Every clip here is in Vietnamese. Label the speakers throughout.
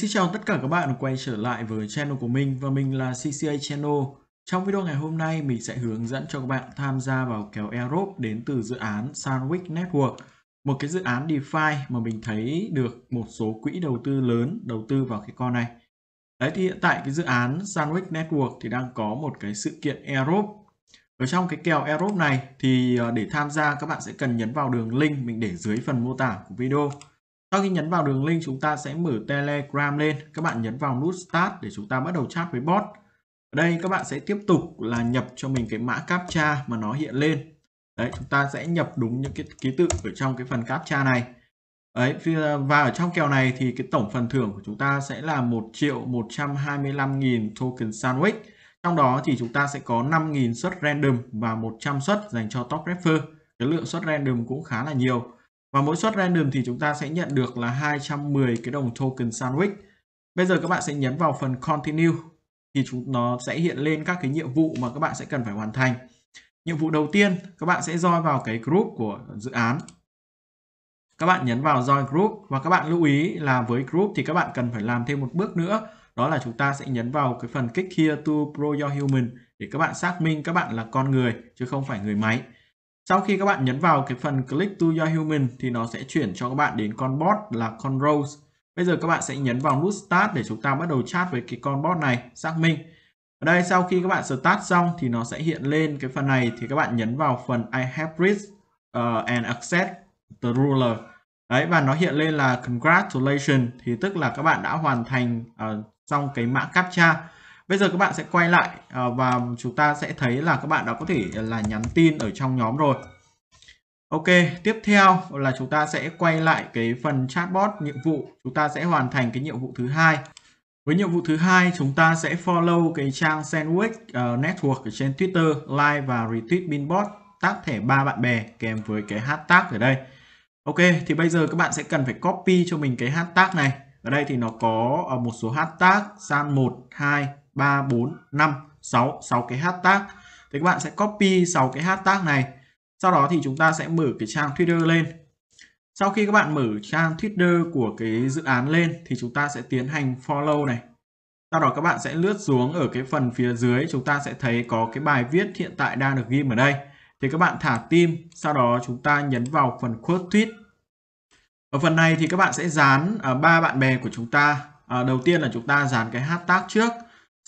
Speaker 1: xin chào tất cả các bạn quay trở lại với channel của mình và mình là CCA Channel. Trong video ngày hôm nay mình sẽ hướng dẫn cho các bạn tham gia vào kèo Europe đến từ dự án Sandwich Network, một cái dự án DeFi mà mình thấy được một số quỹ đầu tư lớn đầu tư vào cái con này. Đấy thì hiện tại cái dự án Sandwich Network thì đang có một cái sự kiện Europe. Ở trong cái kèo Europe này thì ờ, để tham gia các bạn sẽ cần nhấn vào đường link mình để dưới phần mô tả của video. Sau khi nhấn vào đường link chúng ta sẽ mở Telegram lên. Các bạn nhấn vào nút Start để chúng ta bắt đầu chat với bot. Ở đây các bạn sẽ tiếp tục là nhập cho mình cái mã CAPTCHA mà nó hiện lên. Đấy, chúng ta sẽ nhập đúng những cái ký tự ở trong cái phần CAPTCHA này. Đấy, và ở trong kèo này thì cái tổng phần thưởng của chúng ta sẽ là 1 triệu 125 nghìn token sandwich. Trong đó thì chúng ta sẽ có 5.000 suất random và 100 suất dành cho top refer. Cái lượng suất random cũng khá là nhiều. Và mỗi suất random thì chúng ta sẽ nhận được là 210 cái đồng token sandwich. Bây giờ các bạn sẽ nhấn vào phần continue thì chúng nó sẽ hiện lên các cái nhiệm vụ mà các bạn sẽ cần phải hoàn thành. Nhiệm vụ đầu tiên các bạn sẽ join vào cái group của dự án. Các bạn nhấn vào join group và các bạn lưu ý là với group thì các bạn cần phải làm thêm một bước nữa. Đó là chúng ta sẽ nhấn vào cái phần click here to pro your human để các bạn xác minh các bạn là con người chứ không phải người máy. Sau khi các bạn nhấn vào cái phần Click to your human thì nó sẽ chuyển cho các bạn đến con bot là con Rose. Bây giờ các bạn sẽ nhấn vào nút Start để chúng ta bắt đầu chat với cái con bot này, xác minh. Ở đây sau khi các bạn Start xong thì nó sẽ hiện lên cái phần này thì các bạn nhấn vào phần I have reached uh, and accept the ruler. Đấy và nó hiện lên là congratulations thì tức là các bạn đã hoàn thành uh, xong cái mã captcha Bây giờ các bạn sẽ quay lại ờ, và chúng ta sẽ thấy là các bạn đã có thể là nhắn tin ở trong nhóm rồi. Ok, tiếp theo là chúng ta sẽ quay lại cái phần chatbot nhiệm vụ. Chúng ta sẽ hoàn thành cái nhiệm vụ thứ hai. Với nhiệm vụ thứ hai, chúng ta sẽ follow cái trang Sandwich ờ, Network ở trên Twitter, like và retweet Binbot, tag thẻ ba bạn bè kèm với cái hashtag ở đây. Ok, thì bây giờ các bạn sẽ cần phải copy cho mình cái hashtag này. Ở đây thì nó có ờ, một số hashtag san1, 2, 3, 4, 5, 6, 6 cái hashtag. Thì các bạn sẽ copy 6 cái hashtag này. Sau đó thì chúng ta sẽ mở cái trang Twitter lên. Sau khi các bạn mở trang Twitter của cái dự án lên thì chúng ta sẽ tiến hành follow này. Sau đó các bạn sẽ lướt xuống ở cái phần phía dưới chúng ta sẽ thấy có cái bài viết hiện tại đang được ghim ở đây. Thì các bạn thả tim, sau đó chúng ta nhấn vào phần quote tweet. Ở phần này thì các bạn sẽ dán à, ba bạn bè của chúng ta. À, đầu tiên là chúng ta dán cái hashtag trước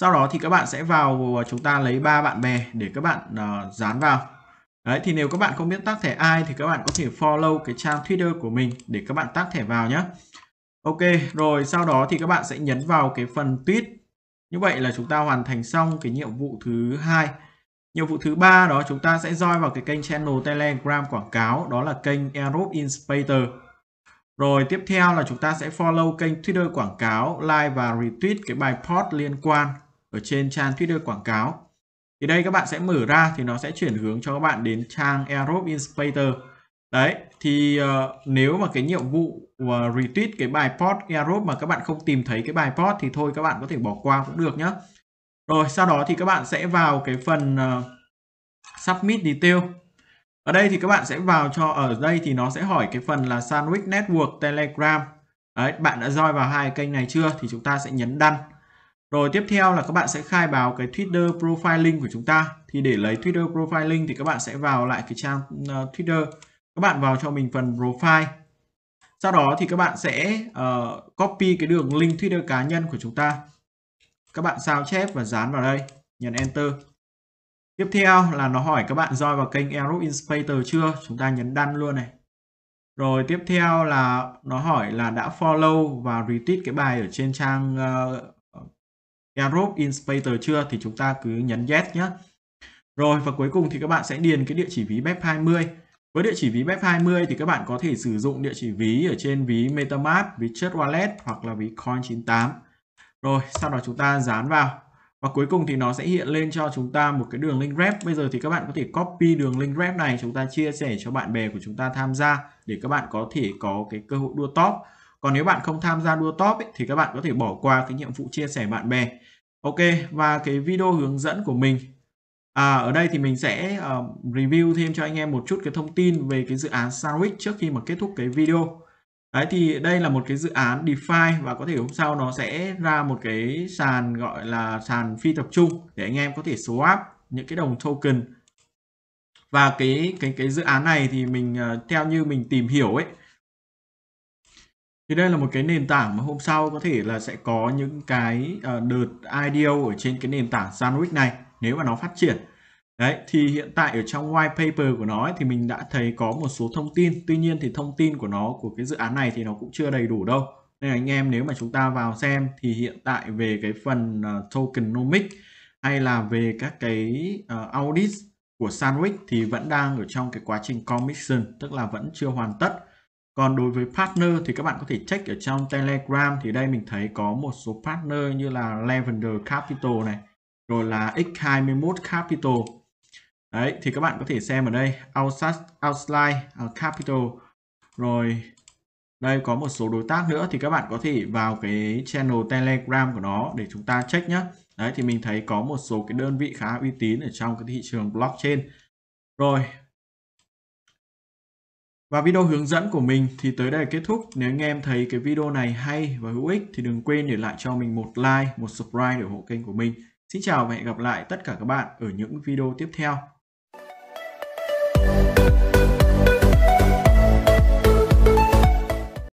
Speaker 1: sau đó thì các bạn sẽ vào chúng ta lấy ba bạn bè để các bạn uh, dán vào đấy thì nếu các bạn không biết tác thẻ ai thì các bạn có thể follow cái trang Twitter của mình để các bạn tác thẻ vào nhé Ok rồi sau đó thì các bạn sẽ nhấn vào cái phần tweet như vậy là chúng ta hoàn thành xong cái nhiệm vụ thứ hai nhiệm vụ thứ ba đó chúng ta sẽ join vào cái kênh channel Telegram quảng cáo đó là kênh Aerobe Inspector rồi tiếp theo là chúng ta sẽ follow kênh Twitter quảng cáo, like và retweet cái bài post liên quan ở trên trang Twitter quảng cáo. Thì đây các bạn sẽ mở ra thì nó sẽ chuyển hướng cho các bạn đến trang Aerobe Inspector. Đấy, thì uh, nếu mà cái nhiệm vụ uh, retweet cái bài post Aerobe mà các bạn không tìm thấy cái bài post thì thôi các bạn có thể bỏ qua cũng được nhé. Rồi sau đó thì các bạn sẽ vào cái phần uh, Submit Detail ở đây thì các bạn sẽ vào cho ở đây thì nó sẽ hỏi cái phần là Sandwich Network Telegram. Đấy, bạn đã join vào hai kênh này chưa thì chúng ta sẽ nhấn đăng. Rồi tiếp theo là các bạn sẽ khai báo cái Twitter profiling của chúng ta. Thì để lấy Twitter profiling thì các bạn sẽ vào lại cái trang uh, Twitter. Các bạn vào cho mình phần profile. Sau đó thì các bạn sẽ uh, copy cái đường link Twitter cá nhân của chúng ta. Các bạn sao chép và dán vào đây, nhấn enter. Tiếp theo là nó hỏi các bạn join vào kênh Aerobe Inspector chưa? Chúng ta nhấn đăng luôn này. Rồi tiếp theo là nó hỏi là đã follow và retweet cái bài ở trên trang uh, ờ, Aerobe Inspector chưa? Thì chúng ta cứ nhấn yes nhé. Rồi và cuối cùng thì các bạn sẽ điền cái địa chỉ ví BEP20. Với địa chỉ ví BEP20 thì các bạn có thể sử dụng địa chỉ ví ở trên ví MetaMask, ví Chất Wallet hoặc là ví Coin98. Rồi sau đó chúng ta dán vào và cuối cùng thì nó sẽ hiện lên cho chúng ta một cái đường link rep bây giờ thì các bạn có thể copy đường link rep này chúng ta chia sẻ cho bạn bè của chúng ta tham gia để các bạn có thể có cái cơ hội đua top còn nếu bạn không tham gia đua top ấy, thì các bạn có thể bỏ qua cái nhiệm vụ chia sẻ bạn bè ok và cái video hướng dẫn của mình À, ở đây thì mình sẽ uh, review thêm cho anh em một chút cái thông tin về cái dự án Sandwich trước khi mà kết thúc cái video. Đấy thì đây là một cái dự án DeFi và có thể hôm sau nó sẽ ra một cái sàn gọi là sàn phi tập trung để anh em có thể swap những cái đồng token. Và cái cái cái dự án này thì mình ờ, theo như mình tìm hiểu ấy thì đây là một cái nền tảng mà hôm sau có thể là sẽ có những cái ờ, đợt IDO ở trên cái nền tảng Sandwich này nếu mà nó phát triển Đấy, thì hiện tại ở trong white paper của nó ấy, thì mình đã thấy có một số thông tin. Tuy nhiên thì thông tin của nó, của cái dự án này thì nó cũng chưa đầy đủ đâu. Nên anh em nếu mà chúng ta vào xem thì hiện tại về cái phần uh, tokenomics hay là về các cái uh, ờ, audit của Sandwich thì vẫn đang ở trong cái quá trình commission, tức là vẫn chưa hoàn tất. Còn đối với partner thì các bạn có thể check ở trong Telegram thì đây mình thấy có một số partner như là Lavender Capital này, rồi là X21 Capital Đấy, thì các bạn có thể xem ở đây outline capital rồi đây có một số đối tác nữa thì các bạn có thể vào cái channel Telegram của nó để chúng ta check nhé. Đấy thì mình thấy có một số cái đơn vị khá uy tín ở trong cái thị trường blockchain. Rồi. Và video hướng dẫn của mình thì tới đây kết thúc. Nếu anh em thấy cái video này hay và hữu ích thì đừng quên để lại cho mình một like, một subscribe để ủng hộ kênh của mình. Xin chào và hẹn gặp lại tất cả các bạn ở những video tiếp theo. Thank you